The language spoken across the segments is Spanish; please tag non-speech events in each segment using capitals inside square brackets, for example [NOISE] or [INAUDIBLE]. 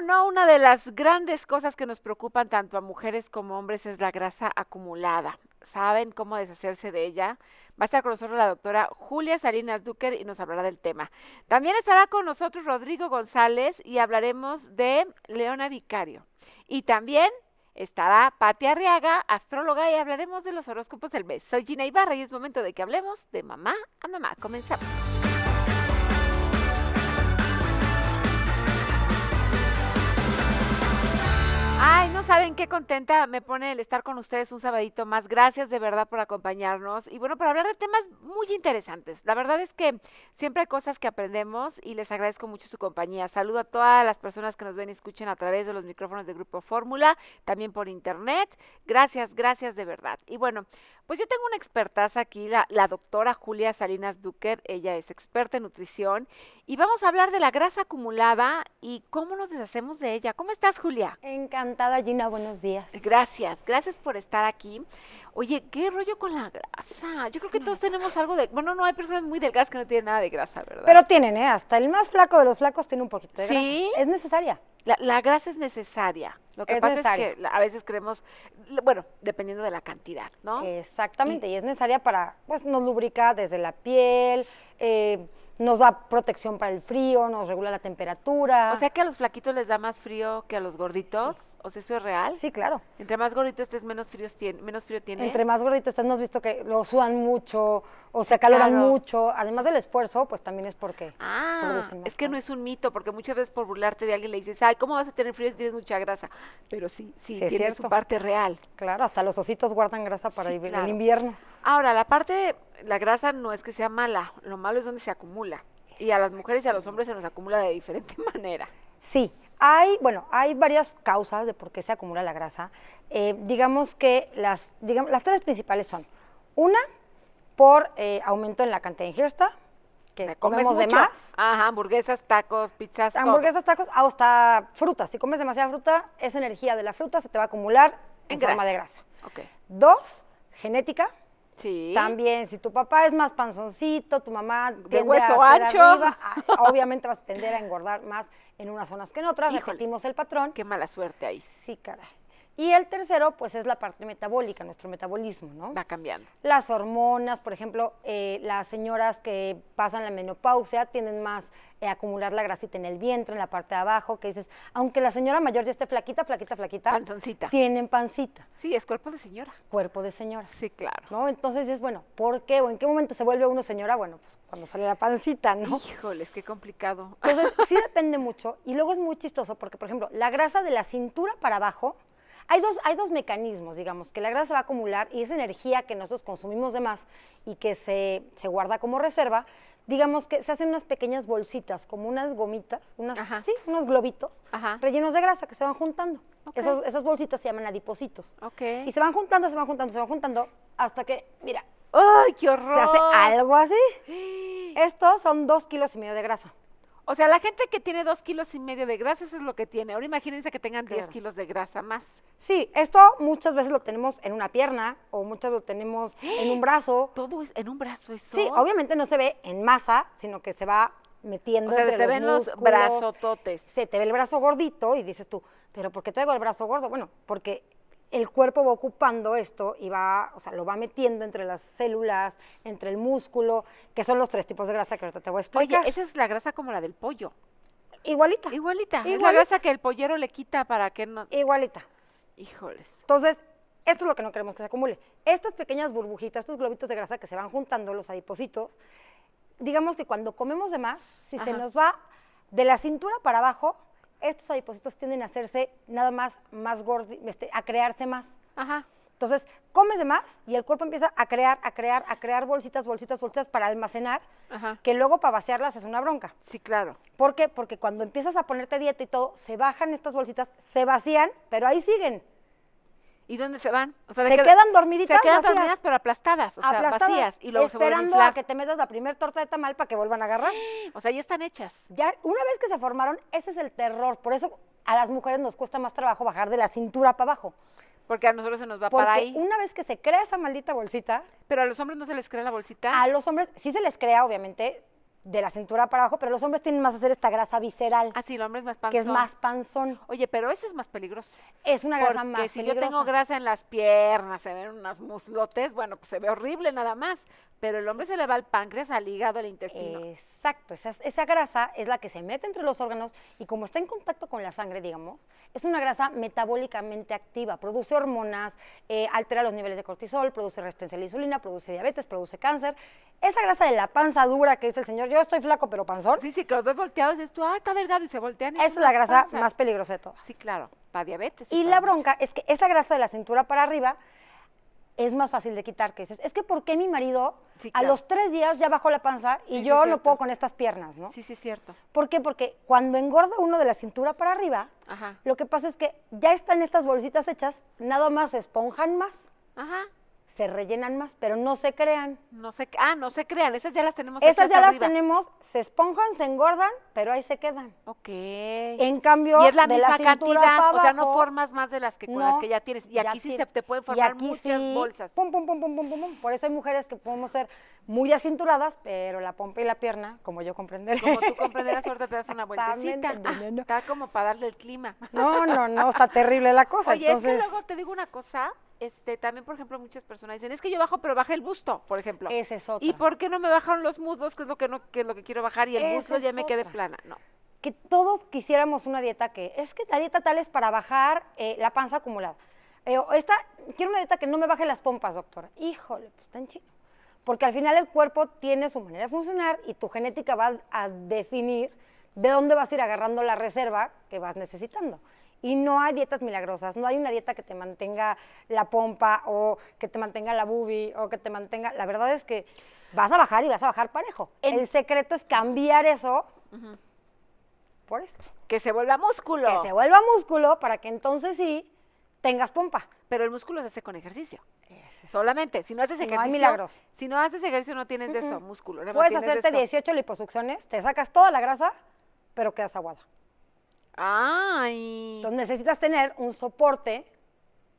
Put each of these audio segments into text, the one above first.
no, una de las grandes cosas que nos preocupan tanto a mujeres como hombres es la grasa acumulada. ¿Saben cómo deshacerse de ella? Va a estar con nosotros la doctora Julia Salinas Duquer y nos hablará del tema. También estará con nosotros Rodrigo González y hablaremos de Leona Vicario. Y también estará Patia Arriaga, astróloga, y hablaremos de los horóscopos del mes. Soy Gina Ibarra y es momento de que hablemos de mamá a mamá. Comenzamos. Ay, no saben qué contenta me pone el estar con ustedes un sabadito más. Gracias de verdad por acompañarnos y bueno, para hablar de temas muy interesantes. La verdad es que siempre hay cosas que aprendemos y les agradezco mucho su compañía. Saludo a todas las personas que nos ven y escuchan a través de los micrófonos de Grupo Fórmula, también por internet. Gracias, gracias de verdad. Y bueno, pues yo tengo una expertaza aquí, la, doctora Julia Salinas Duquer, ella es experta en nutrición y vamos a hablar de la grasa acumulada y cómo nos deshacemos de ella. ¿Cómo estás, Julia? Encantada, Gina, buenos días. Gracias, gracias por estar aquí. Oye, ¿qué rollo con la grasa? Yo creo que todos tenemos algo de... Bueno, no, hay personas muy delgadas que no tienen nada de grasa, ¿verdad? Pero tienen, ¿eh? Hasta el más flaco de los flacos tiene un poquito de grasa. ¿Sí? Es necesaria. La, grasa es necesaria. Lo que pasa es que a veces creemos, bueno, dependiendo de la cantidad, ¿no? Exactamente, y, es necesaria para, pues no lubrica desde la piel, eh, nos da protección para el frío, nos regula la temperatura. O sea que a los flaquitos les da más frío que a los gorditos. O sea, ¿eso es real? Sí, claro. Entre más gorditos estés, menos, frío menos frío tienes. Entre más gorditos estés, hemos visto que lo sudan mucho o sea, se acaloran mucho. Además del esfuerzo, pues también es porque ah, Es que ¿no? es un mito, porque muchas veces por burlarte de alguien le dices, ay, ¿cómo vas a tener frío si tienes mucha grasa? Pero sí, sí, sí tiene su parte real. Claro, hasta los ositos guardan grasa para el invierno. Ahora, la parte la grasa no es que sea mala, lo malo es donde se acumula. Y a las mujeres y a los hombres se nos acumula de diferente [LAUGHS] manera. Sí, hay, bueno, hay varias causas de por qué se acumula la grasa. Eh, digamos que las, digamos, las tres principales son, una, por eh, aumento en la cantidad de ingesta, que comemos de más. Ajá, hamburguesas, tacos, pizzas. Hamburguesas, tacos, ah, hasta frutas, Si comes demasiada fruta, esa energía de la fruta se te va a acumular en, forma de grasa. Okay. Dos, genética Sí. También, si tu papá es más panzoncito, tu mamá de hueso a ancho, arriba, [LAUGHS] ah, obviamente vas a tender a engordar más en unas zonas que en otras. Repetimos el patrón. Qué mala suerte ahí. Sí, caray. Y el tercero, pues es la parte metabólica, nuestro metabolismo, ¿no? Va cambiando. Las hormonas, por ejemplo, eh, las señoras que pasan la menopausia tienen más eh, acumular la grasita en el vientre, en la parte de abajo, que dices, aunque la señora mayor ya esté flaquita, flaquita, flaquita. Panzoncita. Tienen pancita. Sí, es cuerpo de señora. Cuerpo de señora. Sí, claro. ¿No? Entonces es, bueno, ¿por qué o en qué momento se vuelve uno señora? Bueno, pues cuando sale la pancita, ¿no? Híjoles, qué complicado. Entonces, [LAUGHS] sí depende mucho. Y luego es muy chistoso porque, por ejemplo, la grasa de la cintura para abajo hay dos, hay dos mecanismos, digamos, que la grasa se va a acumular y esa energía que nosotros consumimos de más y que se, guarda como reserva, digamos que se hacen unas pequeñas bolsitas, como unas gomitas, unas, sí, unos globitos rellenos de grasa que se van juntando. esas bolsitas se llaman adipositos. Okay. Y se van juntando, se van juntando, se van juntando hasta que, mira, ¡ay, qué horror! Se hace algo así. [GASPS] Estos son dos kilos y medio de grasa. O sea, la gente que tiene dos kilos y medio de grasa, eso es lo que tiene. Ahora imagínense que tengan 10 kilos de grasa más. Sí, esto muchas veces lo tenemos en una pierna o muchas lo tenemos en un brazo. Todo es en un brazo eso. Sí, obviamente no se ve en masa, sino que se va metiendo. O sea, te los ven los brazototes. Se te ve el brazo gordito y dices tú, pero ¿por qué traigo el brazo gordo? Bueno, porque el cuerpo va ocupando esto y va, o sea, lo va metiendo entre las células, entre el músculo, que son los tres tipos de grasa que ahorita te voy a explicar. Oye, esa es la grasa como la del pollo. Igualita. Igualita. Es la grasa que el pollero le quita para que no. Igualita. Híjoles. Entonces, esto es lo que no queremos que se acumule. Estas pequeñas burbujitas, estos globitos de grasa que se van juntando, los adipositos, digamos que cuando comemos de más, si se nos va de la cintura para abajo, estos adipositos tienden a hacerse nada más más gordos, este, a crearse más. Ajá. Entonces, comes de más y el cuerpo empieza a crear, a crear, a crear bolsitas, bolsitas, bolsitas para almacenar, Ajá. que luego para vaciarlas es una bronca. Sí, claro. ¿Por qué? Porque cuando empiezas a ponerte dieta y todo, se bajan estas bolsitas, se vacían, pero ahí siguen. ¿Y dónde se van? se quedan dormiditas. Se quedan dormidas, pero aplastadas, o sea, vacías. Y luego esperando se a, a que te metas la primer torta de tamal para que vuelvan a agarrar. [GASPS] O sea, ya están hechas. Ya, una vez que se formaron, ese es el terror. Por eso a las mujeres nos cuesta más trabajo bajar de la cintura para abajo. Porque a nosotros se nos va para ahí. Una vez que se crea esa maldita bolsita. Pero a los hombres no se les crea la bolsita. A los hombres sí se les crea, obviamente de la cintura para abajo, pero los hombres tienen más hacer esta grasa visceral. Ah, sí, el hombre es más panzón. Que es más panzón. Oye, pero ese es más peligroso. Es una grasa Porque más si yo tengo grasa en las piernas, se ven unas muslotes, bueno, pues se ve horrible nada más, pero el hombre se le va al páncreas, al hígado, al intestino. Exacto, esa, esa grasa es la que se mete entre los órganos y como está en contacto con la sangre, digamos, es una grasa metabólicamente activa, produce hormonas, eh, altera los niveles de cortisol, produce resistencia a la insulina, produce diabetes, produce cáncer, esa grasa de la panza dura que dice el señor, yo estoy flaco pero panzón. Sí, sí, que los ves volteados es tú, ah, está delgado y se voltean. esa es la grasa más peligrosa de todas. Sí, claro, para diabetes. Y, la bronca es que esa grasa de la cintura para arriba es más fácil de quitar que dices, es que ¿por qué mi marido a los tres días ya bajó la panza y yo no puedo con estas piernas, ¿no? Sí, sí, es cierto. ¿Por qué? Porque cuando engorda uno de la cintura para arriba, lo que pasa es que ya están estas bolsitas hechas, nada más esponjan más. Ajá se rellenan más, pero no se crean. No se, ah, no se crean, esas ya las tenemos. Esas ya arriba. las tenemos, se esponjan, se engordan, pero ahí se quedan. Ok. En cambio, es la de misma la cantidad, abajo, o sea, no formas más de las que, no, que ya tienes. Y aquí sí se te pueden formar muchas sí, bolsas. Pum, pum, pum, pum, pum, pum, Por eso hay mujeres que podemos ser muy acinturadas, pero la pompa y la pierna, como yo comprenderé. Como tú comprenderás, ahorita te das una [LAUGHS] vueltecita. Está como para darle el clima. No, no, no, está terrible la cosa. Oye, entonces... es que luego te digo una cosa este, también, por ejemplo, muchas personas dicen, es que yo bajo, pero baja el busto, por ejemplo. Ese es otro. ¿Y por qué no me bajaron los muslos, que es lo que, es lo que quiero bajar, y el busto ya me quede plana? No. Que todos quisiéramos una dieta que, es que la dieta tal es para bajar eh, la panza acumulada. Eh, esta, quiero una dieta que no me baje las pompas, doctora. Híjole, pues tan chido. Porque al final el cuerpo tiene su manera de funcionar y tu genética va a definir de dónde vas a ir agarrando la reserva que vas necesitando. Y no hay dietas milagrosas, no hay una dieta que te mantenga la pompa o que te mantenga la boobie, o que te mantenga... La verdad es que vas a bajar y vas a bajar parejo. El secreto es cambiar eso por esto. Que se vuelva músculo. Que se vuelva músculo para que entonces sí tengas pompa. Pero el músculo se hace con ejercicio. Solamente, si no haces ejercicio. No Si no haces ejercicio no tienes de eso, músculo. Puedes hacerte 18 liposucciones, te sacas toda la grasa, pero quedas aguada. Ay. Entonces necesitas tener un soporte.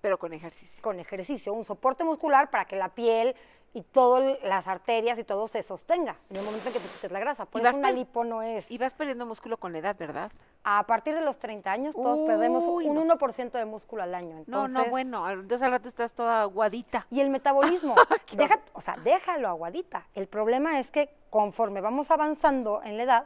Pero con ejercicio. Con ejercicio, un soporte muscular para que la piel y todas las arterias y todo se sostenga en el momento en que te la grasa. Por una lipo no es. Y vas perdiendo músculo con la edad, ¿verdad? A partir de los 30 años todos perdemos un 1% de músculo al año. no, no, bueno, entonces al rato estás toda aguadita. Y el metabolismo, [LAUGHS] deja, o sea, déjalo aguadita. El problema es que conforme vamos avanzando en la edad,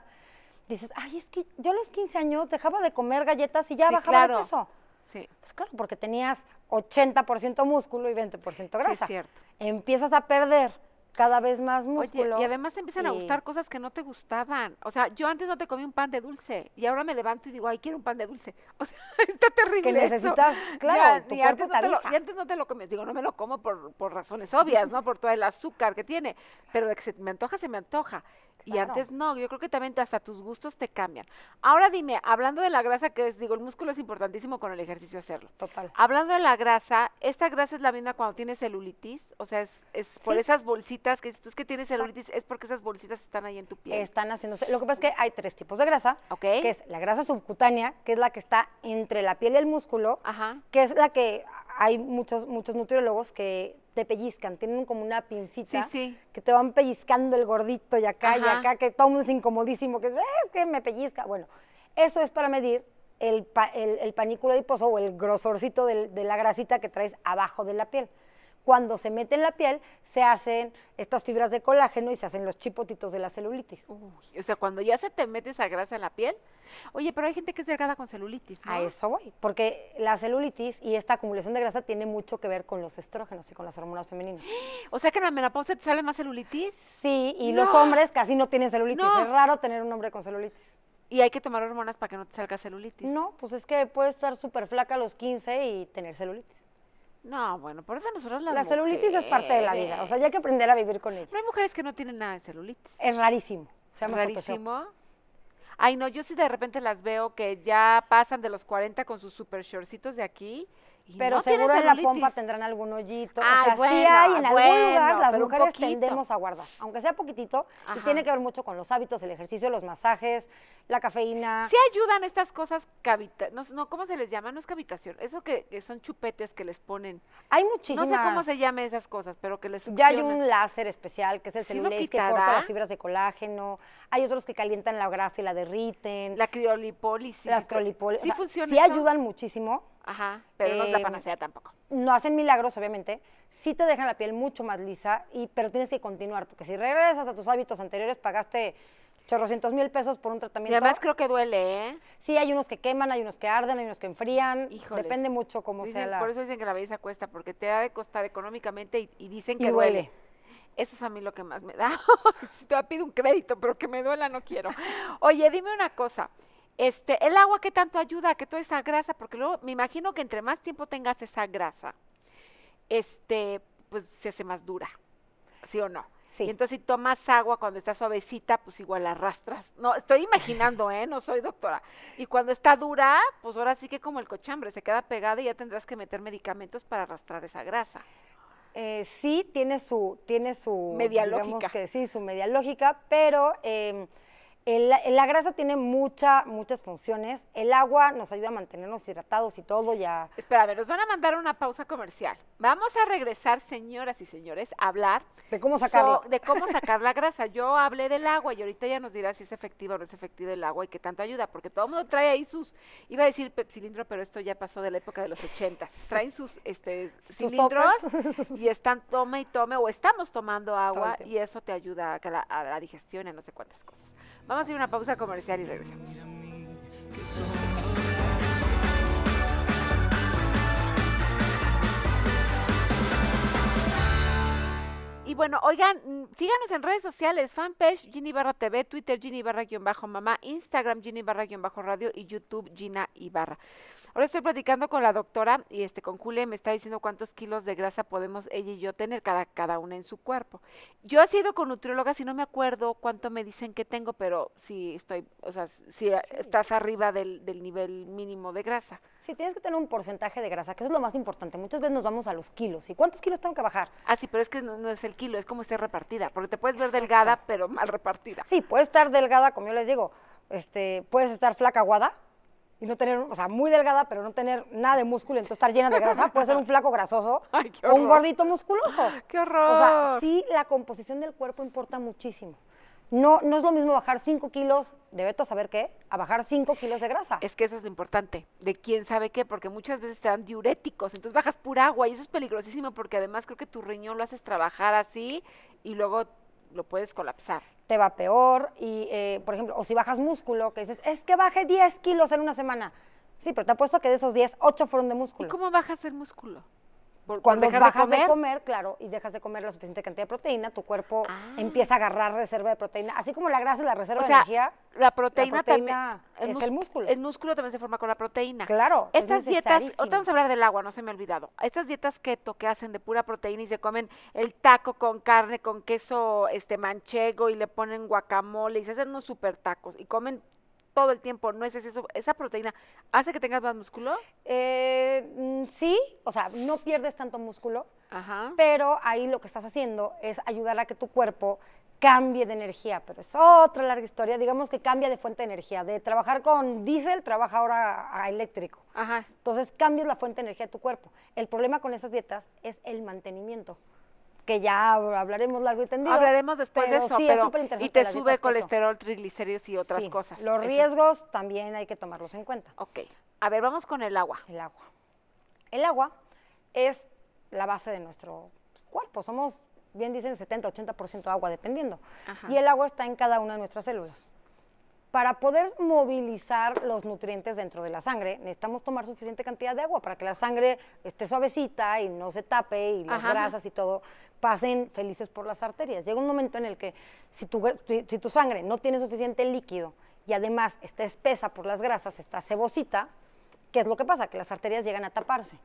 dices, ay, es que yo a los 15 años dejaba de comer galletas y ya bajaba claro. de peso. Sí. Pues claro, porque tenías 80% músculo y 20% grasa. Sí, es cierto. Empiezas a perder cada vez más músculo. y además empiezan a gustar cosas que no te gustaban. O sea, yo antes no te comí un pan de dulce y ahora me levanto y digo, ay, quiero un pan de dulce. [LAUGHS] O sea, está terrible. Que necesitas, claro, tu y, antes no te lo, y antes no te lo comías. Digo, no me lo como por, por razones obvias, ¿no? Por todo el azúcar que tiene. Pero de que se me antoja, se me antoja y ah, antes no. Yo creo que también hasta tus gustos te cambian. Ahora dime, hablando de la grasa, que es, digo, el músculo es importantísimo con el ejercicio hacerlo. Total. Hablando de la grasa, ¿esta grasa es la misma cuando tienes celulitis? O sea, es, por esas bolsitas que dices tú es que tienes celulitis, es porque esas bolsitas están ahí en tu piel. Están haciéndose. Lo que pasa es que hay tres tipos de grasa, que es la grasa subcutánea, que es la que está entre la piel y el músculo, Ajá. que es la que hay muchos, muchos nutriólogos que te pellizcan, tienen como una pincita que te van pellizcando el gordito y acá y acá, que todo mundo es incomodísimo, que ah, es que me pellizca. Bueno, eso es para medir el, el, panículo adiposo o el grosorcito de la grasita que traes abajo de la piel cuando se mete en la piel, se hacen estas fibras de colágeno y se hacen los chipotitos de la celulitis. o sea, cuando ya se te mete esa grasa en la piel. Oye, pero hay gente que es delgada con celulitis, ¿no? A eso voy, porque la celulitis y esta acumulación de grasa tiene mucho que ver con los estrógenos y con las hormonas femeninas. [GASPS] O sea que en la menopausa te sale más celulitis. Sí, y los hombres casi no tienen celulitis. Es raro tener un hombre con celulitis. ¿Y hay que tomar hormonas para que no te salga celulitis? No, pues es que puedes estar súper flaca a los 15 y tener celulitis. No, bueno, por eso nosotros las La celulitis es parte de la vida, o sea, ya hay que aprender a vivir con ella. No hay mujeres que no tienen nada de celulitis. Es rarísimo. Se rarísimo. Ay, no, yo sí de repente las veo que ya pasan de los 40 con sus super shortcitos de aquí. pero seguro en la pompa tendrán algún hoyito. Ay, o sea, hay en algún lugar las mujeres tendemos a guardar, aunque sea poquitito, y tiene que ver mucho con los hábitos, el ejercicio, los masajes, la cafeína. Sí ayudan estas cosas, no, no, ¿cómo se les llama? No es cavitación, eso que, son chupetes que les ponen. Hay muchísimas. No sé cómo se llame esas cosas, pero que les succionan. Ya hay un láser especial que es el ¿Sí que corta las fibras de colágeno. Hay otros que calientan la grasa y la derriten. La criolipólisis. Las criolipólisis. Sí funcionan. Sí ayudan muchísimo. Ajá, pero no es la em, panacea tampoco. No hacen milagros, obviamente. Sí te dejan la piel mucho más lisa, y, pero tienes que continuar, porque si regresas a tus hábitos anteriores, pagaste 800 mil pesos por un tratamiento. Y además creo que duele, ¿eh? Sí, hay unos que queman, hay unos que arden, hay unos que enfrían. Depende mucho cómo se sea la... Por eso dicen que la belleza cuesta, porque te ha de costar económicamente y, dicen que duele. Eso es a mí lo que más me da. [LAUGHS] te pedir un crédito, pero que me duela no quiero. Oye, dime una cosa. Este, el agua ¿qué tanto ayuda que toda esa grasa, porque luego me imagino que entre más tiempo tengas esa grasa, este, pues se hace más dura, ¿sí o no? Y entonces si tomas agua cuando está suavecita, pues igual la arrastras. No, estoy imaginando, ¿eh? No soy doctora. Y cuando está dura, pues ahora sí que como el cochambre, se queda pegada y ya tendrás que meter medicamentos para arrastrar esa grasa. Eh, sí, tiene su, tiene su media lógica. Que, sí, su media lógica, pero em, la grasa tiene mucha, muchas funciones. El agua nos ayuda a mantenernos hidratados y todo ya. ver, nos van a mandar una pausa comercial. Vamos a regresar, señoras y señores, a hablar de cómo de cómo sacar la grasa. Yo hablé del agua y ahorita ya nos dirá si es efectiva o no es efectiva el agua y qué tanto ayuda, porque todo el mundo trae ahí sus, iba a decir cilindro, pero esto ya pasó de la época de los ochentas. Traen sus este [LAUGHS] cilindros y están toma y tome, o estamos tomando agua y eso te ayuda a la, a la digestión y no sé cuántas cosas. Vamos a ir a una pausa comercial y regresamos. Y bueno, oigan, mm, síganos en redes sociales, fanpage Gini Barra TV, Twitter Gini Barra guión bajo mamá, Instagram Gini Barra guión bajo radio y YouTube Gina Ibarra. Ahora estoy platicando con la doctora y este con Julia me está diciendo cuántos kilos de grasa podemos ella y yo tener cada, cada una en su cuerpo. Yo he sido con nutrióloga, y no me acuerdo cuánto me dicen que tengo, pero si estoy, o sea, si estás arriba del, del nivel mínimo de grasa. Sí, tienes que tener un porcentaje de grasa, que eso es lo más importante. Muchas veces nos vamos a los kilos. ¿Y cuántos kilos tengo que bajar? Ah, sí, pero es que no, es el kilo, es como esté repartida, porque te puedes ver delgada, pero mal repartida. Sí, puedes estar delgada, como yo les digo, este, puedes estar flaca aguada y no tener, o sea, muy delgada, pero no tener nada de músculo, entonces estar llena de grasa, puede ser un flaco grasoso [LAUGHS] o un gordito musculoso. ¡Qué horror! O sea, sí, la composición del cuerpo importa muchísimo. No, no es lo mismo bajar 5 kilos de veto saber qué, a bajar 5 kilos de grasa. Es que eso es lo importante, de quién sabe qué, porque muchas veces te dan diuréticos, entonces bajas pura agua y eso es peligrosísimo porque además creo que tu riñón lo haces trabajar así y luego lo puedes colapsar. Te va peor y, eh, por ejemplo, o si bajas músculo, que dices, es que baje 10 kilos en una semana. Sí, pero te apuesto que de esos 10, 8 fueron de músculo. ¿Y cómo bajas el músculo? Cuando bajas de comer. claro, y dejas de comer la suficiente cantidad de proteína, tu cuerpo ah. empieza a agarrar reserva de proteína. Así como la grasa es la reserva de energía, la proteína, la proteína también es el, músculo. El músculo también se forma con la proteína. Claro. Estas dietas, ahorita vamos a hablar del agua, no se me ha olvidado. Estas dietas keto que hacen de pura proteína y se comen el taco con carne, con queso este manchego y le ponen guacamole y se hacen unos super tacos y comen todo el tiempo no es eso, esa proteína, ¿hace que tengas más músculo? Eh, mm, sí, o sea, no pierdes tanto músculo, Ajá. pero ahí lo que estás haciendo es ayudar a que tu cuerpo cambie de energía, pero es otra larga historia, digamos que cambia de fuente de energía, de trabajar con diésel, trabaja ahora a, eléctrico. Ajá. Entonces cambias la fuente de energía de tu cuerpo. El problema con esas dietas es el mantenimiento que ya hablaremos largo y tendido. Hablaremos después de eso. Sí, es súper interesante. Y te sube colesterol, triglicéridos y otras sí, cosas. Los riesgos también hay que tomarlos en cuenta. Ok. A ver, vamos con el agua. El agua. El agua es la base de nuestro cuerpo. Somos, bien dicen, 70, 80% agua, dependiendo. Y el agua está en cada una de nuestras células. Para poder movilizar los nutrientes dentro de la sangre, necesitamos tomar suficiente cantidad de agua para que la sangre esté suavecita y no se tape y las grasas y todo pasen felices por las arterias. Llega un momento en el que si tu, si, tu sangre no tiene suficiente líquido y además está espesa por las grasas, está cebosita, ¿qué es lo que pasa? Que las arterias llegan a taparse.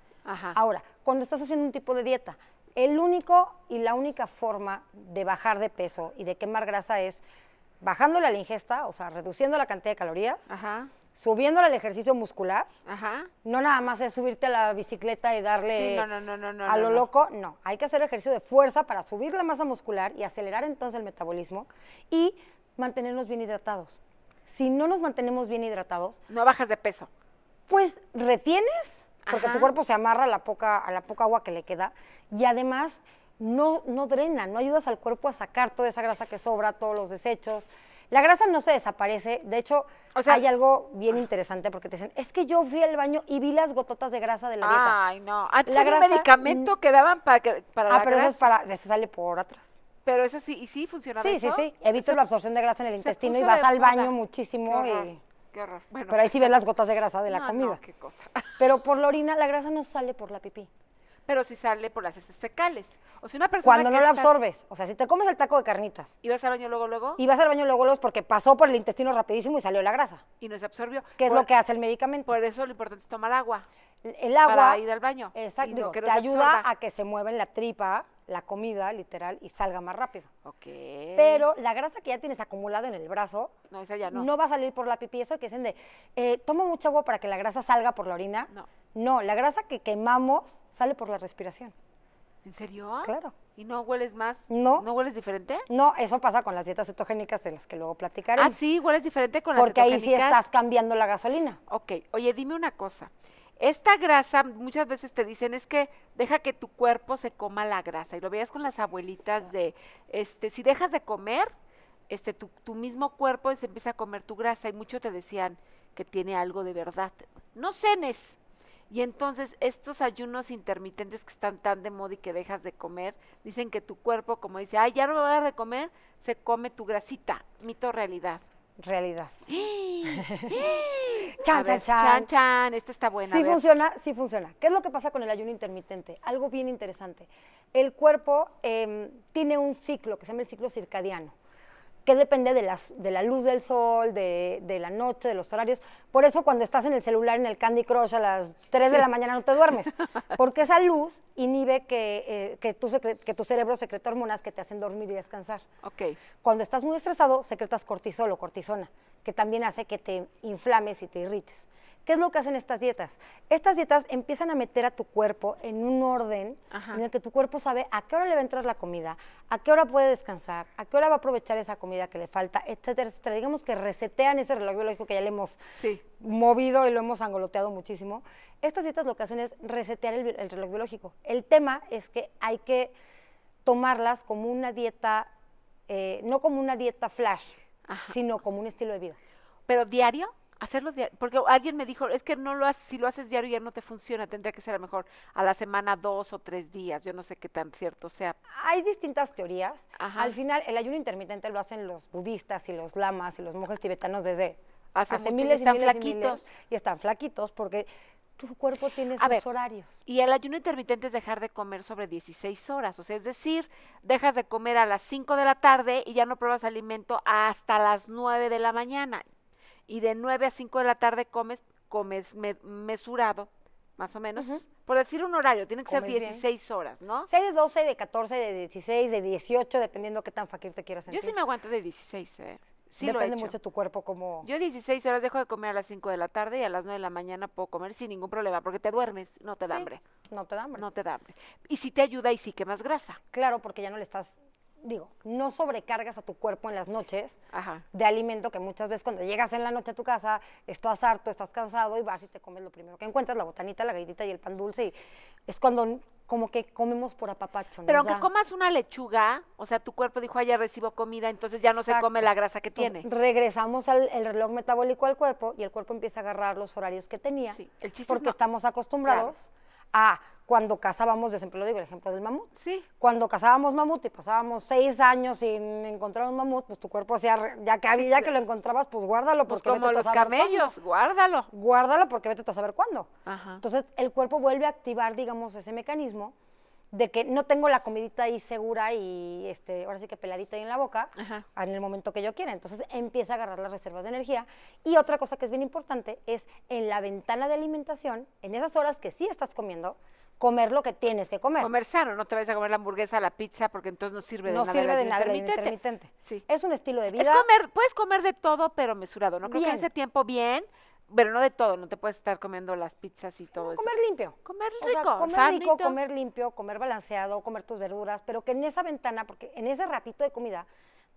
Ahora, cuando estás haciendo un tipo de dieta, el único y la única forma de bajar de peso y de quemar grasa es bajándole a la ingesta, o sea, reduciendo la cantidad de calorías. Ajá subiendo el ejercicio muscular, no nada más es subirte a la bicicleta y darle a lo loco, no. Hay que hacer ejercicio de fuerza para subir la masa muscular y acelerar entonces el metabolismo y mantenernos bien hidratados. Si no nos mantenemos bien hidratados... No bajas de peso. Pues retienes, porque tu cuerpo se amarra a la, poca, a poca agua que le queda y además no, no drena, no ayudas al cuerpo a sacar toda esa grasa que sobra, todos los desechos. La grasa no se desaparece, de hecho, hay algo bien interesante porque te dicen, es que yo fui al baño y vi las gototas de grasa de la dieta. Ay, no, antes ah, la un medicamento mm, que daban para, que, grasa? ah, pero eso es para, sale por atrás. Pero eso sí, y sí funcionaba Sí, sí, sí, evita la absorción de grasa en el intestino y vas al baño muchísimo y... Qué horror. pero ahí sí ves las gotas de grasa de la comida. No, qué cosa. Pero por la orina, la grasa no sale por la pipí pero si sale por las heces fecales. O sea, una persona Cuando no la absorbes. O sea, si te comes el taco de carnitas ¿Y vas al baño luego, luego? y vas al baño luego, luego porque pasó por el intestino rapidísimo y salió la grasa. Y no se absorbió. ¿Qué es lo que hace el medicamento? Por eso lo importante es tomar agua. El agua. para ir al baño. Exacto. te ayuda a que se mueva en la tripa la comida, literal, y salga más rápido. Ok. Pero la grasa que ya tienes acumulada en el brazo No, esa ya no. no. va a salir por la pipí. Eso que dicen de, eh, toma mucha agua para que la grasa salga por la orina. No. No, la grasa que quemamos sale por la respiración. ¿En serio? Claro. ¿Y no hueles más? No. ¿No hueles diferente? No, eso pasa con las dietas cetogénicas de las que luego platicaré. Ah, sí, hueles diferente con las cetogénicas. Porque ahí sí estás cambiando la gasolina. Ok, oye, dime una cosa. Esta grasa, muchas veces te dicen, es que deja que tu cuerpo se coma la grasa. Y lo veías con las abuelitas de, este, si dejas de comer, este, tu, tu mismo cuerpo se empieza a comer tu grasa. Y muchos te decían que tiene algo de verdad. No cenes y entonces estos ayunos intermitentes que están tan de moda y que dejas de comer, dicen que tu cuerpo, como dice, ay, ya no me voy a de comer, se come tu grasita. Mito realidad. Realidad. [GASPS] ¡Eh! ¡Eh! [LAUGHS] chan, chan, chan, chan, Esta está buena. Sí funciona, sí funciona. ¿Qué es lo que pasa con el ayuno intermitente? Algo bien interesante. El cuerpo em, tiene un ciclo que se llama el ciclo circadiano que depende de, de la luz del sol, de, de, la noche, de los horarios. Por eso cuando estás en el celular, en el Candy Crush a las 3 de la mañana no te duermes, [LAUGHS] porque esa luz inhibe que, eh, que, tu que tu cerebro secreta hormonas que te hacen dormir y descansar. Okay. Cuando estás muy estresado, secretas cortisol o cortisona, que también hace que te inflames y te irrites. ¿Qué es lo que hacen estas dietas? Estas dietas empiezan a meter a tu cuerpo en un orden en el que tu cuerpo sabe a qué hora le va a entrar la comida, a qué hora puede descansar, a qué hora va a aprovechar esa comida que le falta, etcétera, etcétera. Digamos que resetean ese reloj biológico que ya le hemos movido y lo hemos angoloteado muchísimo. Estas dietas lo que hacen es resetear el, reloj biológico. El tema es que hay que tomarlas como una dieta, eh, no como una dieta flash, sino como un estilo de vida. ¿Pero diario? hacerlo diario, porque alguien me dijo, es que no lo si lo haces diario ya no te funciona, tendría que ser a lo mejor a la semana dos o tres días, yo no sé qué tan cierto sea. Hay distintas teorías. Al final, el ayuno intermitente lo hacen los budistas y los lamas y los monjes tibetanos desde hace, miles y, están miles flaquitos. Y, están flaquitos porque tu cuerpo tiene sus horarios. Y el ayuno intermitente es dejar de comer sobre 16 horas, o sea, es decir, dejas de comer a las 5 de la tarde y ya no pruebas alimento hasta las 9 de la mañana y de 9 a 5 de la tarde comes, comes mesurado, más o menos. Por decir un horario, tiene que ser 16 horas, ¿no? 6 de 12, de 14, de 16, de 18, dependiendo qué tan fakir te quieras sentir. Yo sí me aguanto de 16, ¿eh? Depende mucho de tu cuerpo como... Yo 16 horas dejo de comer a las 5 de la tarde y a las 9 de la mañana puedo comer sin ningún problema, porque te duermes, no te da hambre. No te da hambre. No te da hambre. Y si te ayuda y sí quemas grasa. Claro, porque ya no le estás digo, no sobrecargas a tu cuerpo en las noches de alimento que muchas veces cuando llegas en la noche a tu casa estás harto, estás cansado y vas y te comes lo primero que encuentras, la botanita, la galletita y el pan dulce. es cuando como que comemos por apapacho. Pero aunque comas una lechuga, o sea, tu cuerpo dijo, ah, recibo comida, entonces ya no se come la grasa que tiene. Regresamos al reloj metabólico al cuerpo y el cuerpo empieza a agarrar los horarios que tenía el porque estamos acostumbrados a cuando cazábamos, yo siempre lo digo, el ejemplo del mamut. Sí. Cuando cazábamos mamut y pasábamos seis años sin encontrar un mamut, pues tu cuerpo hacía, ya que que lo encontrabas, pues guárdalo. Pues porque pues como los a guárdalo. Guárdalo porque vete a saber cuándo. Ajá. Entonces el cuerpo vuelve a activar, digamos, ese mecanismo de que no tengo la comidita ahí segura y este, ahora sí que peladita ahí en la boca en el momento que yo quiera. Entonces empieza a agarrar las reservas de energía. Y otra cosa que es bien importante es en la ventana de alimentación, en esas horas que sí estás comiendo, comer lo que tienes que comer. Comer sano, no te vayas a comer la hamburguesa, la pizza, porque entonces no sirve de nada. No sirve de nada Es un estilo de vida. comer, puedes comer de todo, pero mesurado, ¿no? Creo que ese tiempo bien, pero no de todo, no te puedes estar comiendo las pizzas y todo eso. Comer limpio. Comer rico. comer rico, comer limpio, comer balanceado, comer tus verduras, pero que en esa ventana, porque en ese ratito de comida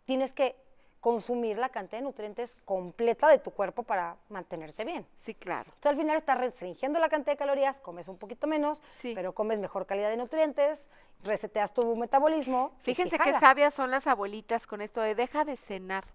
tienes que consumir la cantidad de nutrientes completa de tu cuerpo para mantenerte bien. Sí, claro. Entonces al final estás restringiendo la cantidad de calorías, comes un poquito menos, sí. pero comes mejor calidad de nutrientes, reseteas tu metabolismo. Fíjense qué sabias son las abuelitas con esto de deja de cenar.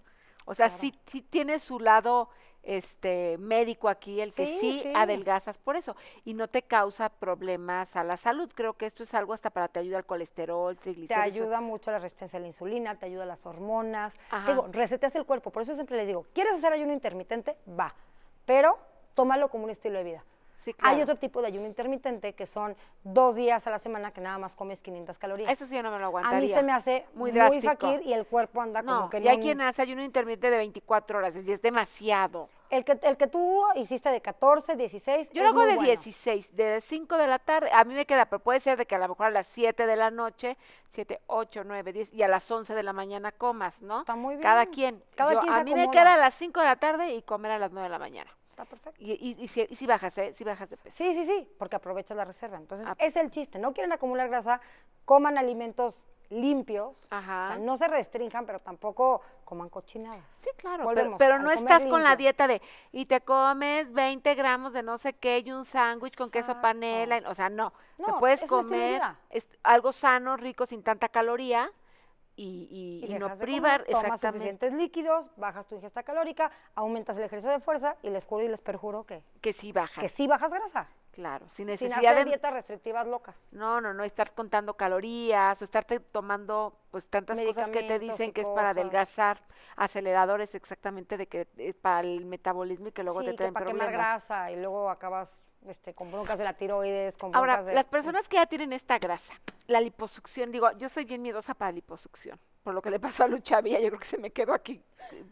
O sea, sí tiene su lado este médico aquí el que sí, adelgazas por eso y no te causa problemas a la salud. Creo que esto es algo hasta para te ayuda al colesterol, triglicéridos. Te ayuda mucho la resistencia a la insulina, te ayuda a las hormonas. te Digo, reseteas el cuerpo, por eso siempre les digo, ¿quieres hacer ayuno intermitente? Va, pero tómalo como un estilo de vida. Hay otro tipo de ayuno intermitente que son dos días a la semana que nada más comes 500 calorías. Eso sí yo no me lo aguantaría. A mí se me hace muy, muy y el cuerpo anda como que... Y hay quien hace ayuno intermitente de 24 horas y es demasiado. El que, el que tú hiciste de 14, 16. Yo lo hago de 16, de 5 de la tarde. A mí me queda, pero puede ser de que a lo mejor a las 7 de la noche, 7, 8, 9, 10, y a las 11 de la mañana comas, ¿no? Está muy bien. Cada quien. Cada quien a mí me queda a las 5 de la tarde y comer a las 9 de la mañana. Y, si, bajas, ¿eh? Si bajas de peso. Sí, sí, sí, porque aprovechas la reserva. Entonces, ah. es el chiste. No quieren acumular grasa, coman alimentos limpios, Ajá. no se restrinjan, pero tampoco coman cochinadas. Sí, claro, pero, no estás con la dieta de y te comes 20 gramos de no sé qué y un sándwich con queso panela, o sea, no, no te puedes comer algo sano, rico, sin tanta caloría, y, y, no privar. exactamente. tomas suficientes líquidos, bajas tu ingesta calórica, aumentas el ejercicio de fuerza y les juro y les perjuro que... Que sí bajas. Que sí bajas grasa. Claro, sin necesidad sin hacer de dietas restrictivas locas. No, no, no, estar contando calorías o estarte tomando pues tantas cosas que te dicen que es para adelgazar, aceleradores exactamente de que eh, para el metabolismo y que luego te traen que para quemar grasa y luego acabas este, con broncas de la tiroides, con broncas Ahora, las personas que ya tienen esta grasa, la liposucción, digo, yo soy bien miedosa para la liposucción, por lo que le pasó a Luchavía. yo creo que se me quedó aquí eh,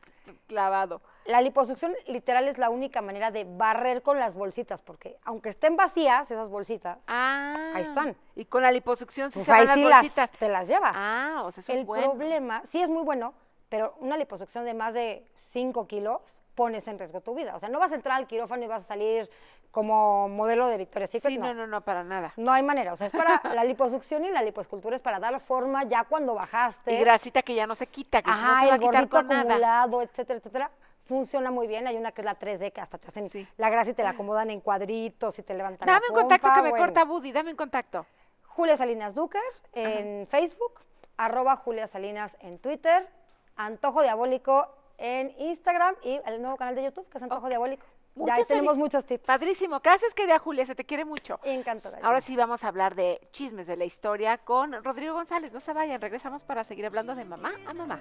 clavado. La liposucción literal es la única manera de barrer con las bolsitas, porque aunque estén vacías esas bolsitas, ah. ahí están. Y con la liposucción si pues se van las bolsitas. te las llevas. Ah, o sea, eso es bueno. problema, sí es muy bueno, pero una liposucción de más de 5 kilos pones en riesgo tu vida. O sea, no vas a entrar al quirófano y vas a salir como modelo de Victoria Secret. Sí, no, no, no, para nada. No hay manera. O sea, es para [LAUGHS] la liposucción y la liposcultura es para dar forma ya cuando bajaste. Y grasita que ya no se quita, que no se va a con acumulado, etcétera, etcétera funciona muy bien. Hay una que es la 3D que hasta te hacen la grasa y te la acomodan en cuadritos y te levantan. Dame en contacto que me corta Buddy, dame en contacto. Julia Salinas Duker en Facebook, arroba Julia Salinas en Twitter, Antojo Diabólico en Instagram y el nuevo canal de YouTube, que es Antojo Diabólico. ya ahí tenemos muchos tips. Padrísimo. Gracias, querida Julia. Se te quiere mucho. Encantada. Ahora sí vamos a hablar de chismes de la historia con Rodrigo González. No se vayan, regresamos para seguir hablando de mamá a mamá.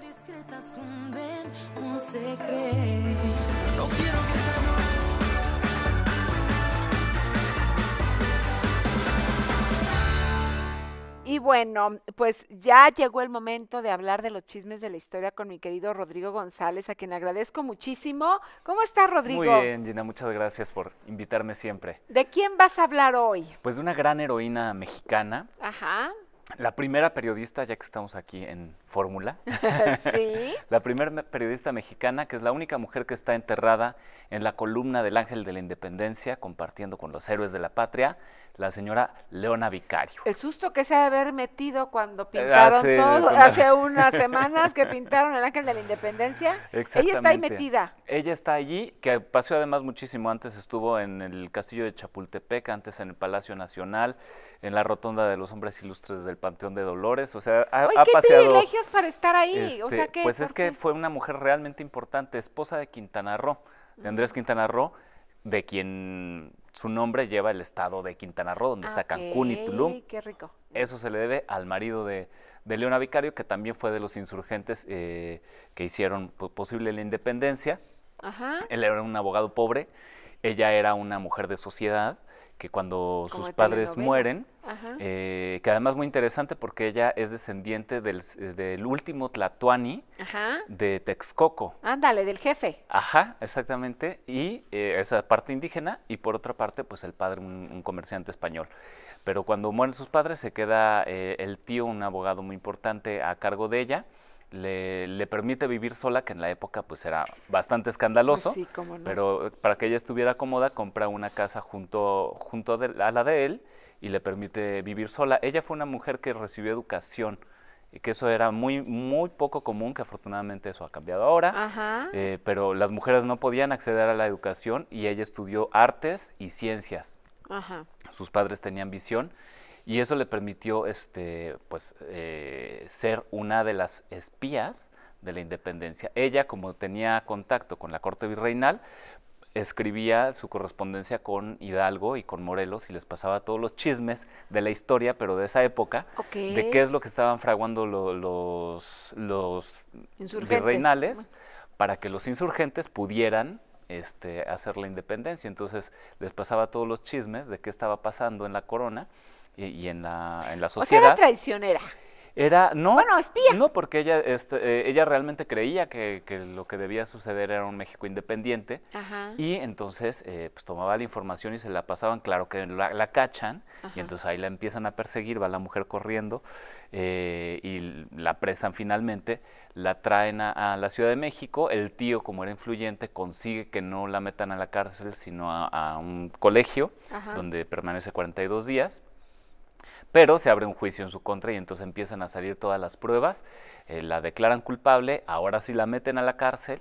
Y bueno, pues ya llegó el momento de hablar de los chismes de la historia con mi querido Rodrigo González, a quien agradezco muchísimo. ¿Cómo estás, Rodrigo? Muy bien, Gina, muchas gracias por invitarme siempre. ¿De quién vas a hablar hoy? Pues de una gran heroína mexicana. Ajá. La primera periodista, ya que estamos aquí en Fórmula, [LAUGHS] ¿Sí? [LAUGHS] la primera periodista mexicana, que es la única mujer que está enterrada en la columna del Ángel de la Independencia, compartiendo con los héroes de la patria, la señora Leona Vicario. El susto que se ha de haber metido cuando eh, pintaron hace, todo, hace [LAUGHS] unas semanas que pintaron el Ángel de la Independencia. Ella está ahí metida. Ella está allí, que pasó además muchísimo antes, estuvo en el castillo de Chapultepec, antes en el Palacio Nacional, en la Rotonda de los Hombres Ilustres del Panteón de Dolores, o sea, ha, paseado. ¿qué privilegios para estar ahí? o sea, este, pues es que fue una mujer realmente importante, esposa de Quintana Roo, de Andrés Quintana Roo, de quien su nombre lleva el estado de Quintana Roo, donde está Cancún y Tulum. Qué rico. Eso se le debe al marido de, de Leona Vicario, que también fue de los insurgentes eh, que hicieron posible la independencia. Ajá. Él era un abogado pobre, ella era una mujer de sociedad que cuando sus padres mueren, eh, que además muy interesante porque ella es descendiente del, eh, del último Tlatuani de Texcoco. Ándale, del jefe. Ajá, exactamente, y eh, esa parte indígena, y por otra parte, pues el padre, un, comerciante español. Pero cuando mueren sus padres, se queda el tío, un abogado muy importante, a cargo de ella, le, permite vivir sola, que en la época pues era bastante escandaloso, pero para que ella estuviera cómoda compra una casa junto, junto a la de él y le permite vivir sola. Ella fue una mujer que recibió educación y que eso era muy muy poco común, que afortunadamente eso ha cambiado ahora, eh, pero las mujeres no podían acceder a la educación y ella estudió artes y ciencias. Ajá. Sus padres tenían visión y eso le permitió este, pues, eh, ser una de las espías de la independencia. Ella, como tenía contacto con la corte virreinal, escribía su correspondencia con Hidalgo y con Morelos y les pasaba todos los chismes de la historia, pero de esa época, de qué es lo que estaban fraguando los, los virreinales para que los insurgentes pudieran este, hacer la independencia. Entonces les pasaba todos los chismes de qué estaba pasando en la corona y, en, la, sociedad. era traicionera. Era, no. Bueno, espía. No, porque ella, este, eh, ella realmente creía que, lo que debía suceder era un México independiente. Y entonces, eh, pues tomaba la información y se la pasaban. Claro que la, cachan. Y entonces ahí la empiezan a perseguir, va la mujer corriendo eh, y la presan finalmente. La traen a, la Ciudad de México. El tío, como era influyente, consigue que no la metan a la cárcel, sino a, un colegio donde permanece 42 días pero se abre un juicio en su contra y entonces empiezan a salir todas las pruebas, eh, la declaran culpable, ahora sí la meten a la cárcel,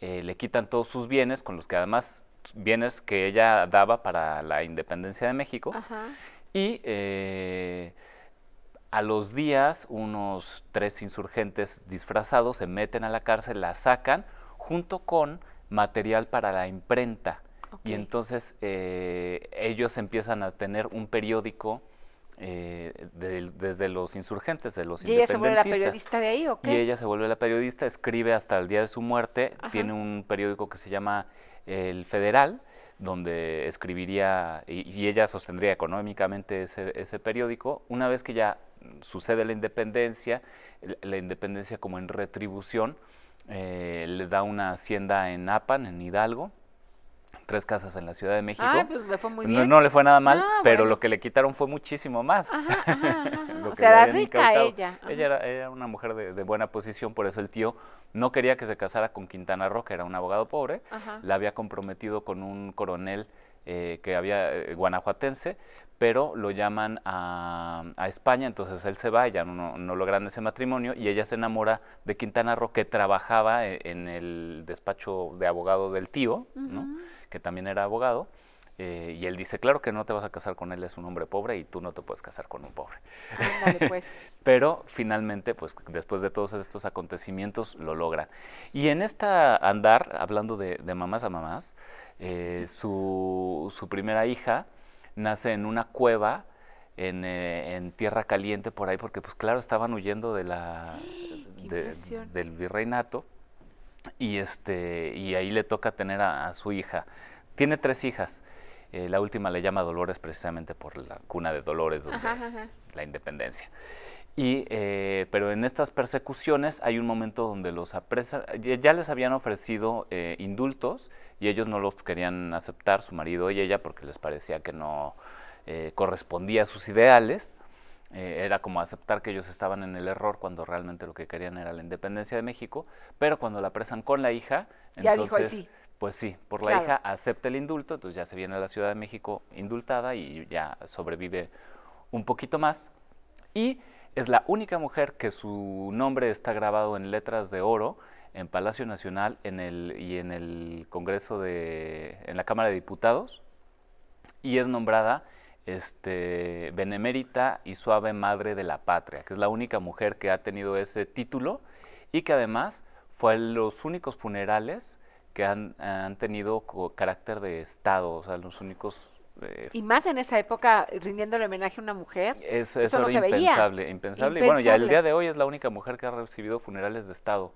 eh, le quitan todos sus bienes, con los que además bienes que ella daba para la independencia de México, y eh, a los días unos tres insurgentes disfrazados se meten a la cárcel, la sacan junto con material para la imprenta. Y entonces ellos empiezan a tener un periódico eh, desde los insurgentes, de los independentistas. ¿Y ella se vuelve la periodista de ahí o qué? Y ella se vuelve la periodista, escribe hasta el día de su muerte, tiene un periódico que se llama El Federal, donde escribiría y, ella sostendría económicamente ese, periódico. Una vez que ya sucede la independencia, la independencia como en retribución, eh, le da una hacienda en Apan, en Hidalgo, tres casas en la Ciudad de México. Pues, no, le fue nada mal, ah, pero lo que le quitaron fue muchísimo más. [LAUGHS] o sea, rica ella. Ella era, una mujer de, buena posición, por eso el tío no quería que se casara con Quintana Roo, que era un abogado pobre. La había comprometido con un coronel eh, que había eh, guanajuatense, pero lo llaman a, España, entonces él se va, ya no, logran ese matrimonio y ella se enamora de Quintana Roo que trabajaba e, en, el despacho de abogado del tío, que también era abogado. Eh, y él dice, claro que no te vas a casar con él, es un hombre pobre y tú no te puedes casar con un pobre. Pues. [LAUGHS] Pero finalmente, pues después de todos estos acontecimientos, lo logran Y en esta andar, hablando de, mamás a mamás, eh, su, primera hija nace en una cueva eh, en, Tierra Caliente por ahí, porque pues claro, estaban huyendo de la, [GASPS] del virreinato y, este, y ahí le toca tener a, su hija. Tiene tres hijas. Eh, la última le llama Dolores precisamente por la cuna de Dolores, la independencia. Y, eh, pero en estas persecuciones hay un momento donde los apresan, ya les habían ofrecido eh, indultos y ellos no los querían aceptar, su marido y ella, porque les parecía que no eh, correspondía a sus ideales. era como aceptar que ellos estaban en el error cuando realmente lo que querían era la independencia de México, pero cuando la apresan con la hija, ya dijo sí. pues sí, por la hija acepta el indulto, entonces ya se viene a la Ciudad de México indultada y ya sobrevive un poquito más. Y es la única mujer que su nombre está grabado en letras de oro en Palacio Nacional en el, y en el Congreso de, en la Cámara de Diputados y es nombrada este, benemérita y suave madre de la patria, que es la única mujer que ha tenido ese título y que además fue los únicos funerales que han, han tenido carácter de Estado, o sea, los únicos eh, y más en esa época, rindiéndole homenaje a una mujer. Eso, eso, impensable, impensable. Y bueno, ya el día de hoy es la única mujer que ha recibido funerales de Estado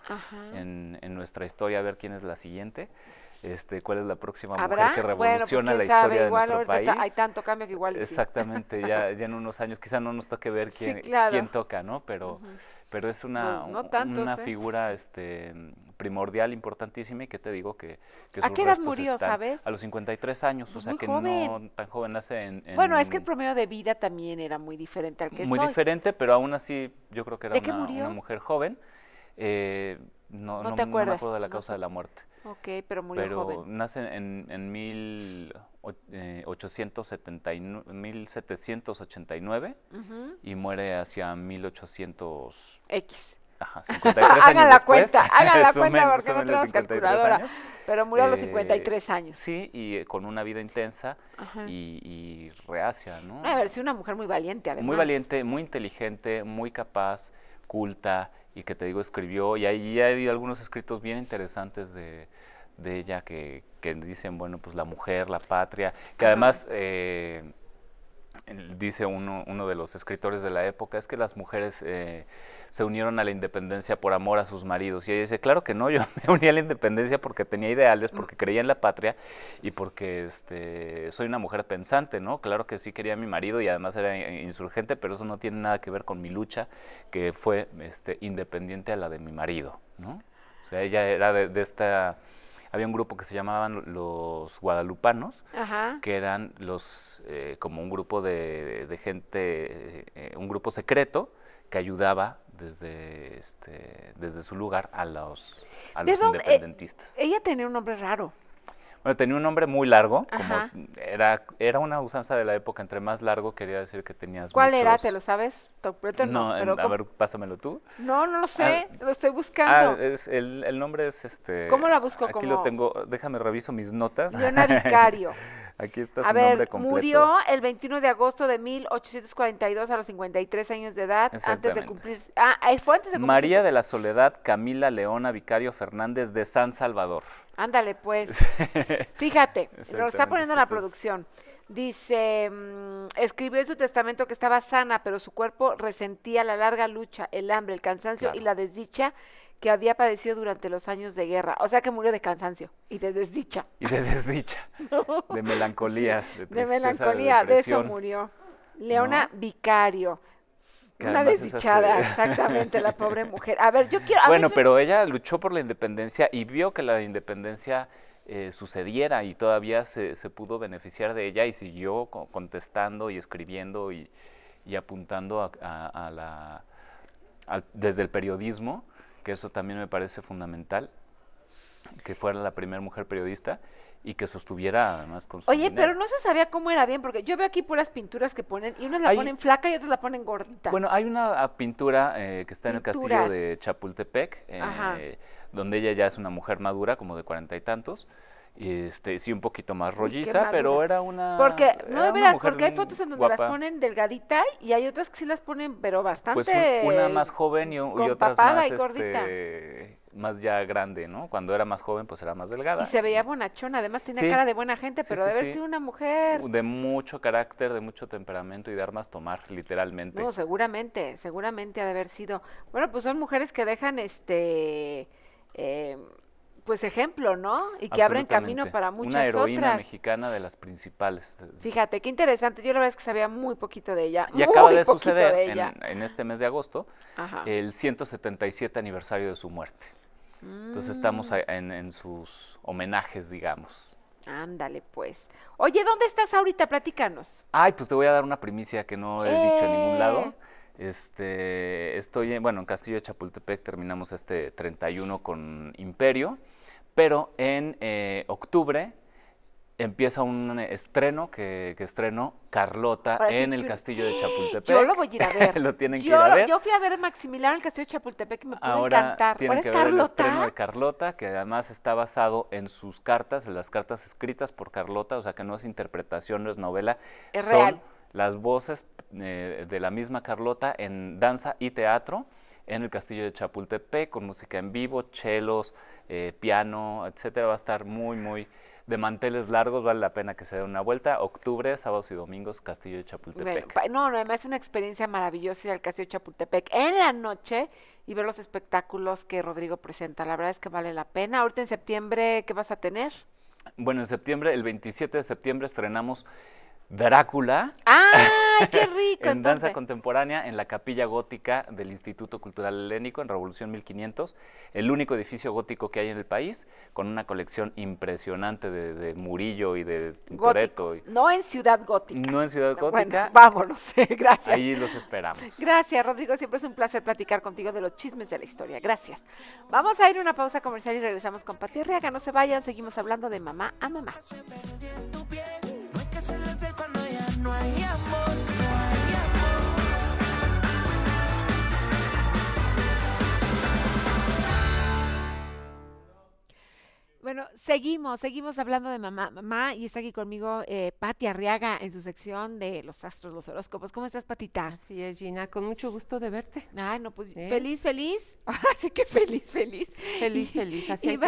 en, nuestra historia. A ver quién es la siguiente. Este, cuál es la próxima mujer que pues, revoluciona la historia de nuestro país. Hay tanto cambio que igual. Exactamente, ya, ya en [LAUGHS] unos años, quizá no nos toque ver quién, toca, ¿no? Pero pero es una, pues, una ¿eh? figura este, primordial, importantísima y que te digo que... que ¿A qué edad murió, sabes? A los 53 años, o pues, sea que no tan joven nace en, Bueno, es que el promedio de vida también era muy diferente al que Muy diferente, pero aún así yo creo que era una, mujer joven. Eh, no, te me acuerdo de la causa de la muerte. Ok, pero murió pero Nace en, en mil... 1789 eh, uh y muere hacia 1800 X. Ajá, 53 [LAUGHS] años hagan la cuenta, la [LAUGHS] cuenta porque no tenemos calculadora. pero murió a los 53 eh, años. Sí, y eh, con una vida intensa y, y, reacia, ¿no? A ver, sí, una mujer muy valiente, además. Muy valiente, muy inteligente, muy capaz, culta, y que te digo, escribió, y ahí hay algunos escritos bien interesantes de, de ella que, dicen, bueno, pues la mujer, la patria, que además eh, dice uno, de los escritores de la época, es que las mujeres eh, se unieron a la independencia por amor a sus maridos. Y ella dice, claro que no, yo me uní a la independencia porque tenía ideales, mm. porque creía en la patria y porque este, soy una mujer pensante, ¿no? Claro que sí quería a mi marido y además era insurgente, pero eso no tiene nada que ver con mi lucha, que fue este, independiente a la de mi marido, ¿no? O sea, ella era de esta había un grupo que se llamaban los guadalupanos, que eran los eh, como un grupo de, gente, eh, un grupo secreto que ayudaba desde este, desde su lugar a los, a eh, independentistas. ella tenía un nombre raro. Bueno, tenía un nombre muy largo, como era, era una usanza de la época, entre más largo quería decir que tenías ¿Cuál era? ¿Te lo sabes? no, no a ver, pásamelo tú. No, no lo sé, ah, lo estoy ah, buscando. Ah, el, el, nombre es este... ¿Cómo la busco? Aquí lo tengo, déjame reviso mis notas. Leona Vicario. [LAUGHS] Aquí está su a ver, nombre completo. Murió el 21 de agosto de 1842 a los 53 años de edad, antes de cumplir. Ah, eh, fue antes de cumplir. María de la Soledad Camila Leona Vicario Fernández de San Salvador. Ándale, pues. [LAUGHS] Fíjate, lo está poniendo la producción. Dice, mm, escribió en su testamento que estaba sana, pero su cuerpo resentía la larga lucha, el hambre, el cansancio y la desdicha que había padecido durante los años de guerra. O sea que murió de cansancio y de desdicha. [LAUGHS] Y de desdicha, [LAUGHS] de melancolía. de, melancolía, de, eso murió. Leona Vicario. una desdichada, [LAUGHS] exactamente, la pobre mujer. A ver, yo quiero... bueno, pero ella luchó por la independencia y vio que la independencia eh, sucediera y todavía se, pudo beneficiar de ella y siguió contestando y escribiendo y, apuntando la, desde el periodismo que eso también me parece fundamental, que fuera la primera mujer periodista y que sostuviera además con su Oye, pero no se sabía cómo era bien, porque yo veo aquí puras pinturas que ponen, y unas la ponen flaca y otras la ponen gordita. Bueno, hay una ah, pintura eh, que está en el castillo de Chapultepec, eh, donde ella ya es una mujer madura, como de cuarenta y tantos, este sí un poquito más rolliza, pero era una Porque no de veras, porque hay fotos en donde las ponen delgadita y hay otras que sí las ponen pero pues bastante Pues una más joven y, otras más este, más ya grande, ¿no? Cuando era más joven pues era más delgada. Y se veía bonachona, además tenía cara de buena gente, pero de haber sido una mujer de mucho carácter, de mucho temperamento y de armas tomar literalmente. No, seguramente, seguramente ha de haber sido. Bueno, pues son mujeres que dejan este eh, pues ejemplo, ¿no? Y que abren camino para muchas otras. Una heroína mexicana de las principales. Fíjate, qué interesante. Yo la verdad es que sabía muy poquito de ella. Y acaba de suceder en, este mes de agosto el 177 aniversario de su muerte. Entonces estamos mm. en, sus homenajes, digamos. Ándale, pues. Oye, ¿dónde estás ahorita? Platícanos. Ay, pues te voy a dar una primicia que no he dicho en ningún lado. Eh. Este, estoy, en, bueno, en Castillo de Chapultepec terminamos este 31 con Imperio. Pero en eh, octubre empieza un estreno que, que estrenó Carlota en el castillo de Chapultepec. Yo lo voy a ir a [LAUGHS] ver. lo tienen yo, que ir a ver. Yo fui a ver Maximiliano en el castillo de Chapultepec que me pudo Ahora Tienen que es ver Carlota? el estreno de Carlota, que además está basado en sus cartas, en las cartas escritas por Carlota, o sea que no es interpretación, no es novela. Es son las voces eh, de la misma Carlota en danza y teatro en el Castillo de Chapultepec con música en vivo, chelos, eh, piano, etcétera. Va a estar muy, muy de manteles largos, vale la pena que se dé una vuelta. Octubre, sábados y domingos, Castillo de Chapultepec. no, no, además es una experiencia maravillosa ir al Castillo de Chapultepec en la noche y ver los espectáculos que Rodrigo presenta. La verdad es que vale la pena. Ahorita en septiembre, ¿qué vas a tener? Bueno, en septiembre, el 27 de septiembre, estrenamos Drácula. ¡Ah, qué [LAUGHS] rico! en danza contemporánea en la capilla gótica del Instituto Cultural Helénico en Revolución 1500, el único edificio gótico que hay en el país, con una colección impresionante de, Murillo y de Tintoretto. no en Ciudad Gótica. No en Ciudad Gótica. vámonos, [LAUGHS] gracias. Ahí los esperamos. Gracias, Rodrigo, siempre es un placer platicar contigo de los chismes de la historia. Gracias. Vamos a ir a una pausa comercial y regresamos con Patria Reaga. No se vayan, seguimos hablando de mamá a mamá. Se hacerle fiel cuando ya no hay amor. Bueno, seguimos, seguimos hablando de mamá, mamá, y está aquí conmigo eh, Arriaga en su sección de los astros, los horóscopos. ¿Cómo estás, Patita? Sí, es, Gina, con mucho gusto de verte. Ah, no, pues ¿Eh? feliz, feliz. Así [LAUGHS] que feliz, feliz. Feliz, feliz, así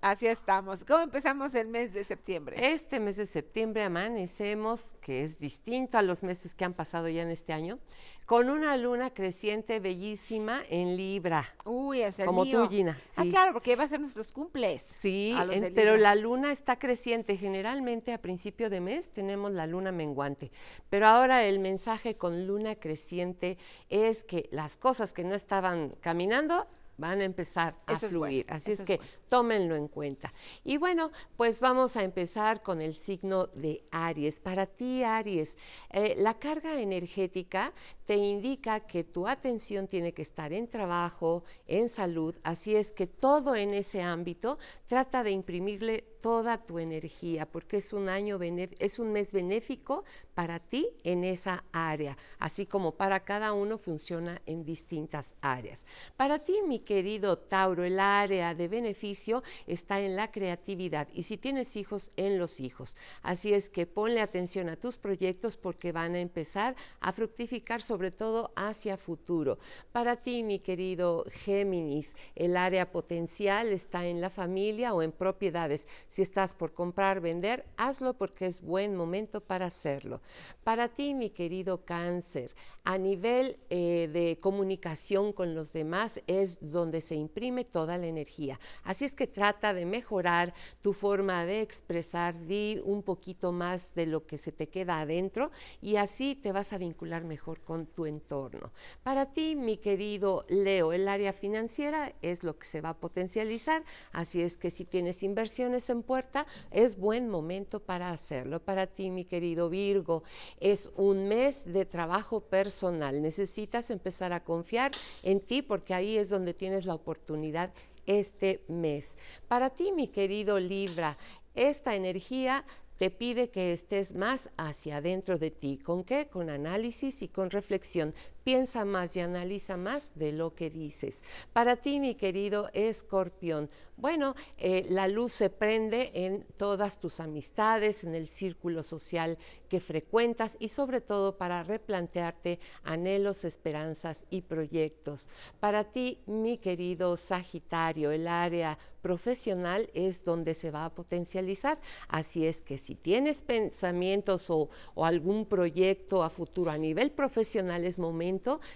Así estamos. ¿Cómo empezamos el mes de septiembre? Este mes de septiembre amanecemos, que es distinto a los meses que han pasado ya en este año, con una luna creciente bellísima en Libra. Uy, es el Como tú, Gina. Ah, claro, porque va a ser nuestros cumples. Sí, pero la luna está creciente. Generalmente a principio de mes tenemos la luna menguante. Pero ahora el mensaje con luna creciente es que las cosas que no estaban caminando van a empezar a fluir. Así es, que tómenlo en cuenta. Y bueno, pues vamos a empezar con el signo de Aries. Para ti, Aries, eh, la carga energética te indica que tu atención tiene que estar en trabajo, en salud, así es que todo en ese ámbito trata de imprimirle toda tu energía, porque es un año es un mes benéfico para ti en esa área, así como para cada uno funciona en distintas áreas. Para ti, mi querido Tauro, el área de beneficio está en la creatividad y si tienes hijos, en los hijos. Así es que ponle atención a tus proyectos porque van a empezar a fructificar sobre todo hacia futuro. Para ti, mi querido Géminis, el área potencial está en la familia o en propiedades. Si estás por comprar, vender, hazlo porque es buen momento para hacerlo. Para ti, mi querido cáncer, a nivel eh, de comunicación con los demás es donde se imprime toda la energía. Así que trata de mejorar tu forma de expresar, di un poquito más de lo que se te queda adentro y así te vas a vincular mejor con tu entorno. Para ti, mi querido Leo, el área financiera es lo que se va a potencializar, así es que si tienes inversiones en puerta, es buen momento para hacerlo. Para ti, mi querido Virgo, es un mes de trabajo personal. Necesitas empezar a confiar en ti porque ahí es donde tienes la oportunidad este mes. Para ti, mi querido Libra, esta energía te pide que estés más hacia adentro de ti. ¿Con qué? Con análisis y con reflexión. Piensa más y analiza más de lo que dices. Para ti, mi querido escorpión, bueno, eh, la luz se prende en todas tus amistades, en el círculo social que frecuentas y sobre todo para replantearte anhelos, esperanzas y proyectos. Para ti, mi querido Sagitario, el área profesional es donde se va a potencializar. Así es que si tienes pensamientos o algún proyecto a futuro a nivel profesional, es momento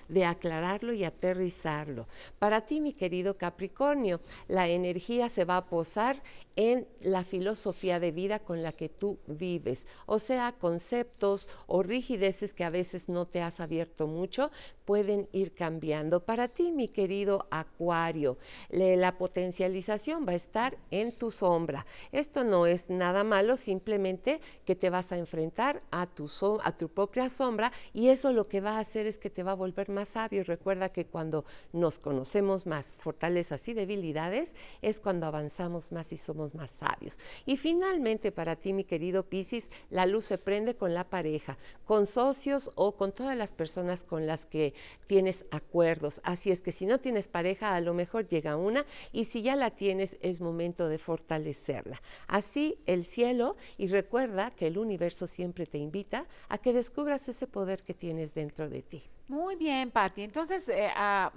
de aclararlo y aterrizarlo. Para ti, mi querido Capricornio, la energía se va a posar en la filosofía de vida con la que tú vives, o sea, conceptos o rigideces que a veces no te has abierto mucho pueden ir cambiando. Para ti, mi querido Acuario, la potencialización va a estar en tu sombra. Esto no es nada malo, simplemente que te vas a enfrentar a tu, a tu propia sombra y eso lo que va a hacer es que te va a volver más sabio. Y recuerda que cuando nos conocemos más fortalezas y debilidades es cuando avanzamos más y somos más sabios. Y finalmente, para ti, mi querido Piscis, la luz se prende con la pareja, con socios o con todas las personas con las que tienes acuerdos. Así es que si no tienes pareja, a lo mejor llega una y si ya la tienes, es momento de fortalecerla. Así el cielo y recuerda que el universo siempre te invita a que descubras ese poder que tienes dentro de ti. Muy bien, Patti. Entonces, eh, a,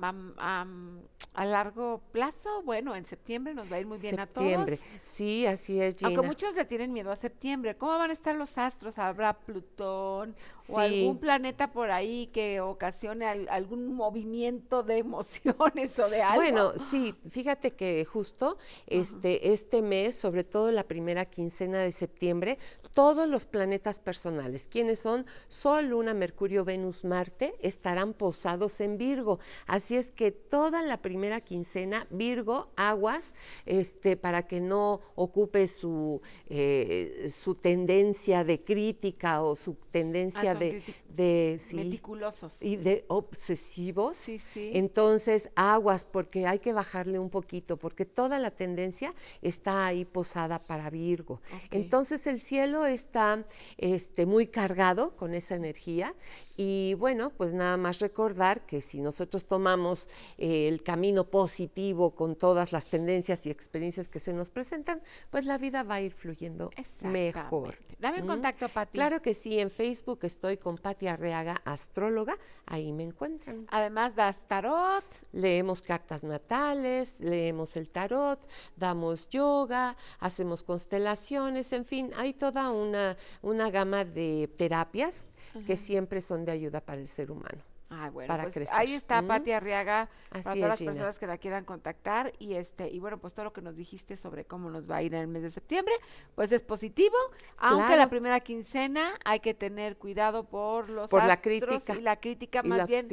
largo plazo, bueno, en septiembre nos va a ir muy bien a todos. Sí, así es. Gina. Aunque muchos le tienen miedo a septiembre. ¿Cómo van a estar los astros? ¿Habrá Plutón o algún planeta por ahí que ocasione algún movimiento de [LAUGHS] emociones o de algo? Bueno, sí, fíjate que justo este, este mes, sobre todo la primera quincena de septiembre, todos los planetas personales, quiénes son Sol, Luna, Mercurio, Venus, Marte, estarán posados en Virgo. Así es que toda la primera quincena, Virgo, aguas, este, para que no ocupe su, eh, su tendencia de crítica o su tendencia ah, de, de meticulosos y de obsesivos. Sí, sí. Entonces, aguas, porque hay que bajarle un poquito, porque toda la tendencia está ahí posada para Virgo. Entonces el cielo está este, muy cargado con esa energía y bueno, pues nada más recordar que si nosotros tomamos eh, el camino positivo con todas las tendencias y experiencias que se nos presentan, pues la vida va a ir fluyendo mejor. Dame un contacto, Pati. Claro que sí, en Facebook estoy con Pati Arreaga, astróloga, ahí me encuentran. Además das tarot. Leemos cartas natales, leemos el tarot, damos yoga, hacemos constelaciones, en fin, hay toda una, una gama de terapias que siempre son de ayuda para el ser humano. Ah, bueno, pues, ahí está mm. Pati Arriaga para todas las personas que la quieran contactar y este y bueno, pues todo lo que nos dijiste sobre cómo nos va a ir en el mes de septiembre, pues es positivo, aunque la primera quincena hay que tener cuidado por los por la crítica y la crítica más bien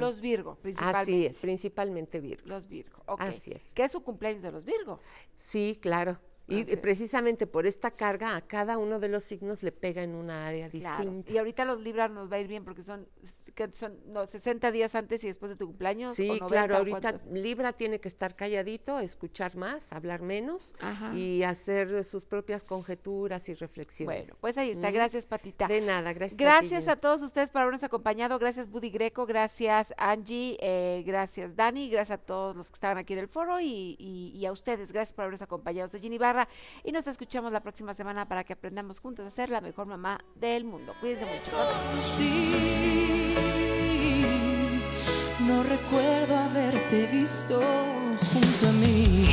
los Virgo, principalmente. Así es, principalmente Virgo. Los Virgo. Okay. Así es. ¿Qué es su cumpleaños de los Virgo? Sí, claro. Y precisamente por esta carga, a cada uno de los signos le pega en una área distinta. Y ahorita los Libras nos va a ir bien porque son, que no, 60 días antes y después de tu cumpleaños. Sí, claro, ahorita Libra tiene que estar calladito, escuchar más, hablar menos y hacer sus propias conjeturas y reflexiones. Bueno, pues ahí está. Gracias, Patita. De nada, gracias. Gracias a, todos ustedes por habernos acompañado. Gracias, Buddy Greco. Gracias, Angie. Eh, gracias, Dani. Gracias a todos los que estaban aquí en el foro y, a ustedes. Gracias por habernos acompañado. Soy Ginny y nos escuchamos la próxima semana para que aprendamos juntos a ser la mejor mamá del mundo. Cuídense mucho. no recuerdo haberte visto junto mí.